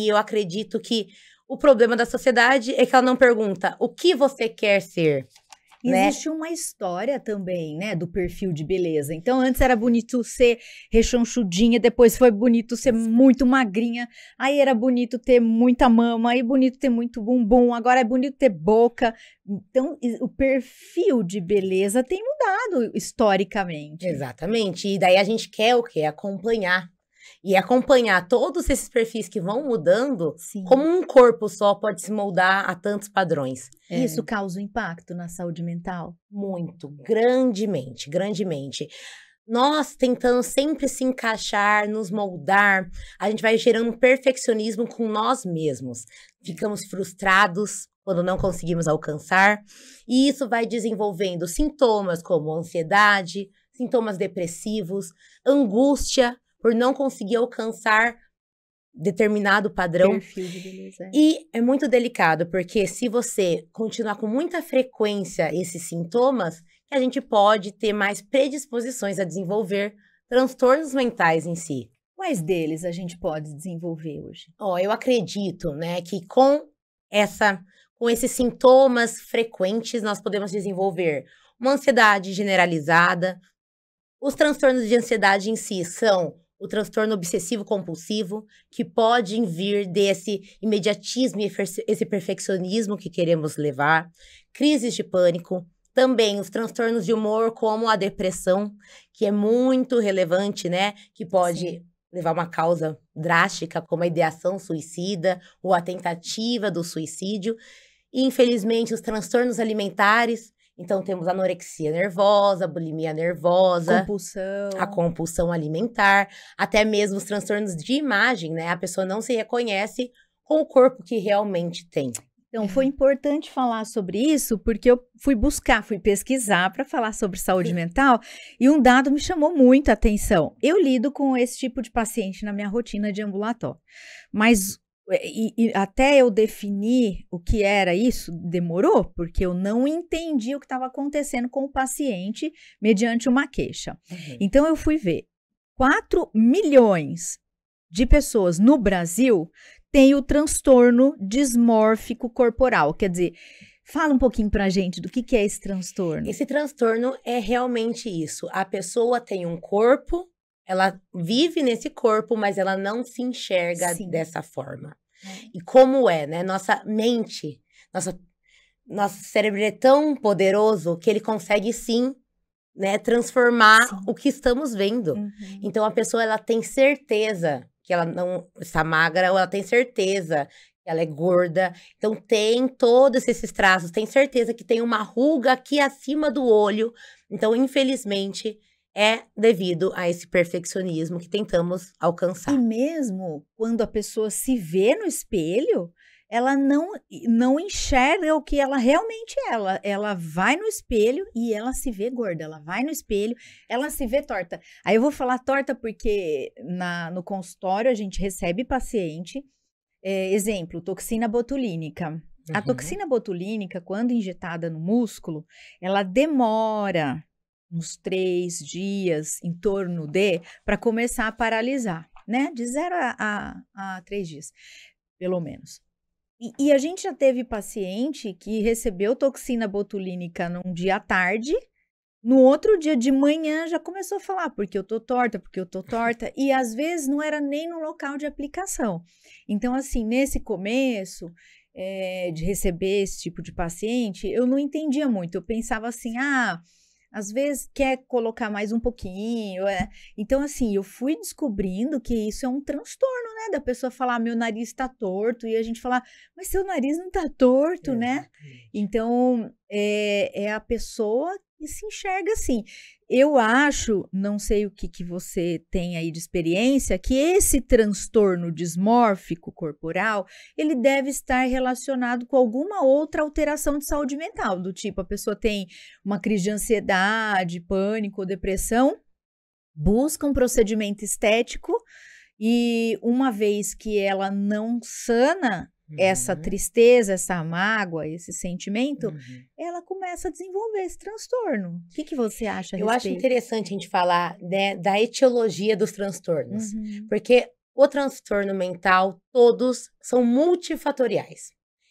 E eu acredito que o problema da sociedade é que ela não pergunta o que você quer ser. Né? Existe né? uma história também, né, do perfil de beleza. Então, antes era bonito ser rechonchudinha, depois foi bonito ser muito magrinha, aí era bonito ter muita mama, aí bonito ter muito bumbum, agora é bonito ter boca. Então, o perfil de beleza tem mudado historicamente. Exatamente. E daí a gente quer o quê? Acompanhar e acompanhar todos esses perfis que vão mudando, Sim. como um corpo só pode se moldar a tantos padrões. É. Isso causa um impacto na saúde mental? Muito, grandemente, grandemente nós tentando sempre se encaixar, nos moldar, a gente vai gerando um perfeccionismo com nós mesmos. Ficamos frustrados quando não conseguimos alcançar, e isso vai desenvolvendo sintomas como ansiedade, sintomas depressivos, angústia, por não conseguir alcançar determinado padrão. Perfil de beleza. É. E é muito delicado, porque se você continuar com muita frequência esses sintomas, a gente pode ter mais predisposições a desenvolver transtornos mentais em si. Quais deles a gente pode desenvolver hoje? Ó, oh, eu acredito, né, que com essa com esses sintomas frequentes nós podemos desenvolver uma ansiedade generalizada. Os transtornos de ansiedade em si são o transtorno obsessivo compulsivo, que pode vir desse imediatismo e esse perfeccionismo que queremos levar, crises de pânico, também os transtornos de humor como a depressão, que é muito relevante, né, que pode Sim. levar uma causa drástica como a ideação suicida ou a tentativa do suicídio. E, infelizmente, os transtornos alimentares, então temos anorexia nervosa, bulimia nervosa, compulsão, a compulsão alimentar, até mesmo os transtornos de imagem, né? A pessoa não se reconhece com o corpo que realmente tem. Então, foi importante falar sobre isso porque eu fui buscar, fui pesquisar para falar sobre saúde Sim. mental e um dado me chamou muito a atenção. Eu lido com esse tipo de paciente na minha rotina de ambulatório, mas é, e, e, até eu definir o que era isso, demorou, porque eu não entendi o que estava acontecendo com o paciente mediante uma queixa. Uhum. Então eu fui ver. 4 milhões de pessoas no Brasil têm o transtorno dismórfico corporal. Quer dizer, fala um pouquinho pra gente do que, que é esse transtorno. Esse transtorno é realmente isso. A pessoa tem um corpo ela vive nesse corpo, mas ela não se enxerga Sim. dessa forma. É. E como é, né? Nossa mente, nossa nosso cérebro é tão poderoso que ele consegue sim né, transformar sim. o que estamos vendo. Uhum. Então a pessoa ela tem certeza que ela não está magra ou ela tem certeza que ela é gorda. Então tem todos esses traços, tem certeza que tem uma ruga aqui acima do olho. Então infelizmente é devido a esse perfeccionismo que tentamos alcançar. E mesmo quando a pessoa se vê no espelho, ela não, não enxerga o que ela realmente é. Ela, ela vai no espelho e ela se vê gorda. Ela vai no espelho, ela se vê torta. Aí eu vou falar torta porque na, no consultório a gente recebe paciente. É, exemplo, toxina botulínica. Uhum. A toxina botulínica, quando injetada no músculo, ela demora uns três dias em torno de, para começar a paralisar, né? De zero a, a, a três dias, pelo menos. E, e, a gente já teve paciente que recebeu toxina botulínica num dia à tarde, no outro dia de manhã já começou a falar, porque eu tô torta, porque eu tô torta, e às vezes não era nem no local de aplicação. Então, assim, nesse começo, é, de receber esse tipo de paciente, eu não entendia muito. Eu pensava assim, ah, às vezes quer colocar mais um pouquinho. É. Então, assim, eu fui descobrindo que isso é um transtorno, né? Da pessoa falar, ah, meu nariz tá torto, e a gente falar, mas seu nariz não tá torto, é, né? Então, é, é a pessoa e se enxerga assim. Eu acho, não sei o que, que você tem aí de experiência, que esse transtorno dismórfico corporal, ele deve estar relacionado com alguma outra alteração de saúde mental, do tipo a pessoa tem uma crise de ansiedade, pânico ou depressão, busca um procedimento estético e uma vez que ela não sana, essa uhum. tristeza, essa mágoa, esse sentimento, uhum. ela começa a desenvolver esse transtorno. O que, que você acha? Eu acho interessante a gente falar né, da etiologia dos transtornos, uhum. porque o transtorno mental, todos são multifatoriais.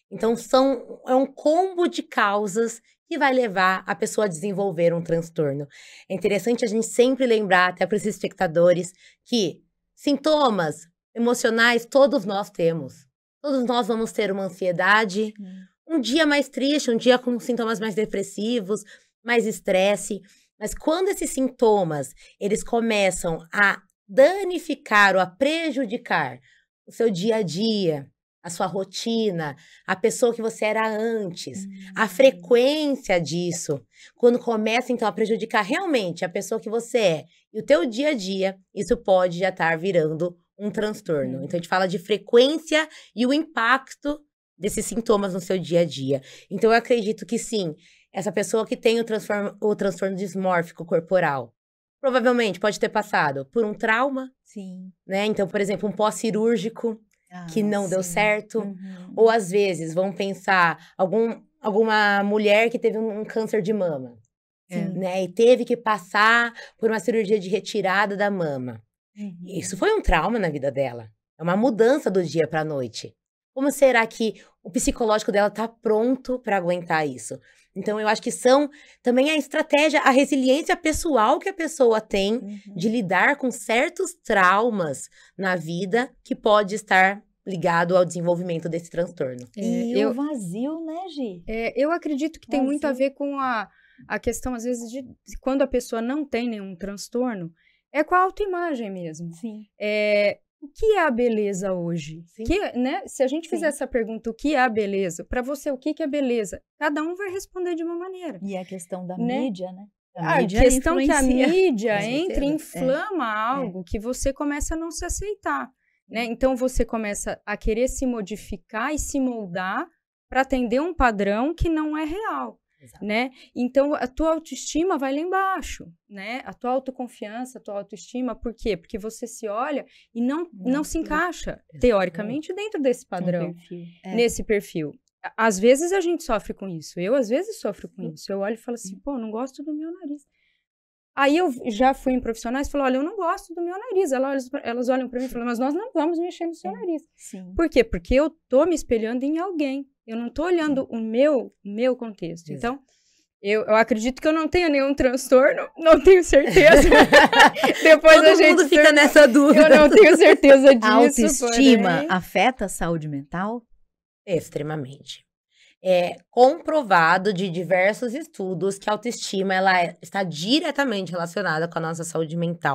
Então, são, é um combo de causas que vai levar a pessoa a desenvolver um transtorno. É interessante a gente sempre lembrar, até para os espectadores, que sintomas emocionais todos nós temos. Todos nós vamos ter uma ansiedade, hum. um dia mais triste, um dia com sintomas mais depressivos, mais estresse. Mas quando esses sintomas eles começam a danificar ou a prejudicar o seu dia a dia, a sua rotina, a pessoa que você era antes, a uhum. frequência disso, quando começa então a prejudicar realmente a pessoa que você é e o teu dia a dia, isso pode já estar tá virando um transtorno. Uhum. Então a gente fala de frequência e o impacto desses sintomas no seu dia a dia. Então eu acredito que sim, essa pessoa que tem o, o transtorno dismórfico corporal, provavelmente pode ter passado por um trauma. Sim. Né? Então, por exemplo, um pós-cirúrgico ah, que não sim. deu certo. Uhum. Ou às vezes vão pensar algum, alguma mulher que teve um, um câncer de mama. É. Né? E teve que passar por uma cirurgia de retirada da mama. Uhum. Isso foi um trauma na vida dela. É uma mudança do dia para a noite. Como será que o psicológico dela está pronto para aguentar isso? Então, eu acho que são também a estratégia, a resiliência pessoal que a pessoa tem uhum. de lidar com certos traumas na vida que pode estar ligado ao desenvolvimento desse transtorno. É, e eu, o vazio, né, Gi? É, eu acredito que vazio. tem muito a ver com a, a questão, às vezes, de quando a pessoa não tem nenhum transtorno, é com a autoimagem mesmo. Sim. É, o que é a beleza hoje? Que, né, se a gente fizer Sim. essa pergunta, o que é a beleza? Para você, o que, que é beleza? Cada um vai responder de uma maneira. E é a questão da né? mídia, né? A, a questão que a mídia entra entra é. inflama é. algo é. que você começa a não se aceitar. Né? Uhum. Então você começa a querer se modificar e se moldar para atender um padrão que não é real. Exato. né? Então a tua autoestima vai lá embaixo, né? A tua autoconfiança, a tua autoestima, por quê? Porque você se olha e não, não, se encaixa teoricamente dentro desse padrão, É. nesse perfil. Às vezes a gente sofre com isso. Eu às vezes sofro com Sim. isso. Eu olho e falo assim, pô, não gosto do meu nariz. Aí eu já fui em profissionais e falo, olha, eu não gosto do meu nariz. Elas, elas olham para mim e falam, mas nós não vamos mexer no seu nariz. Sim. Por quê? Porque eu tô me espelhando em alguém. Eu não estou olhando o meu, meu contexto. Isso. Então, eu, eu, acredito que eu não tenha nenhum transtorno, não tenho certeza. Depois Todo a gente mundo fica nessa dúvida. Eu não tenho certeza disso. A autoestima porém. afeta a saúde mental? Extremamente. É comprovado de diversos estudos que a autoestima ela é, está diretamente relacionada com a nossa saúde mental.